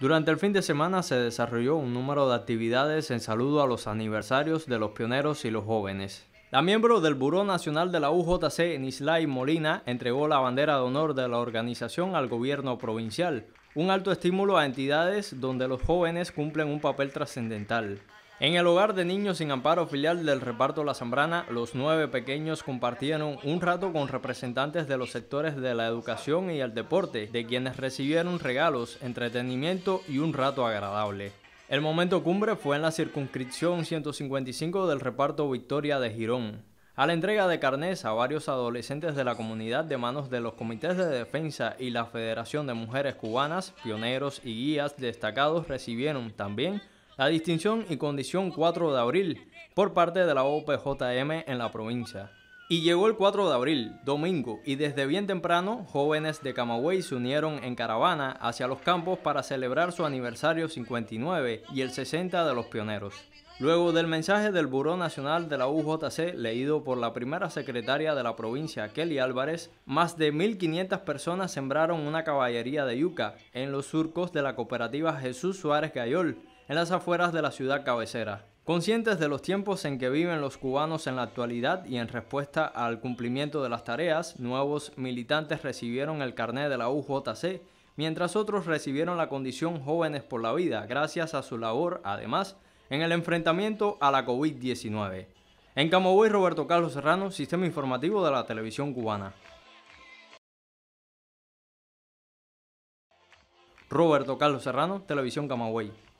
Durante el fin de semana se desarrolló un número de actividades en saludo a los aniversarios de los pioneros y los jóvenes. La miembro del Buró Nacional de la UJC, Nislay Molina, entregó la bandera de honor de la organización al gobierno provincial, un alto estímulo a entidades donde los jóvenes cumplen un papel trascendental. En el hogar de niños sin amparo filial del reparto La Zambrana, los nueve pequeños compartieron un rato con representantes de los sectores de la educación y el deporte, de quienes recibieron regalos, entretenimiento y un rato agradable. El momento cumbre fue en la circunscripción 155 del reparto Victoria de Girón. A la entrega de carnes a varios adolescentes de la comunidad de manos de los comités de defensa y la Federación de Mujeres Cubanas, pioneros y guías destacados recibieron también la distinción y condición 4 de abril por parte de la OPJM en la provincia. Y llegó el 4 de abril, domingo, y desde bien temprano jóvenes de Camagüey se unieron en caravana hacia los campos para celebrar su aniversario 59 y el 60 de los pioneros. Luego del mensaje del Buró Nacional de la UJC leído por la primera secretaria de la provincia, Kelly Álvarez, más de 1.500 personas sembraron una caballería de yuca en los surcos de la cooperativa Jesús Suárez Gayol, en las afueras de la ciudad cabecera. Conscientes de los tiempos en que viven los cubanos en la actualidad y en respuesta al cumplimiento de las tareas, nuevos militantes recibieron el carné de la UJC, mientras otros recibieron la condición Jóvenes por la Vida, gracias a su labor, además, en el enfrentamiento a la COVID-19. En Camagüey, Roberto Carlos Serrano, Sistema Informativo de la Televisión Cubana. Roberto Carlos Serrano, Televisión Camagüey.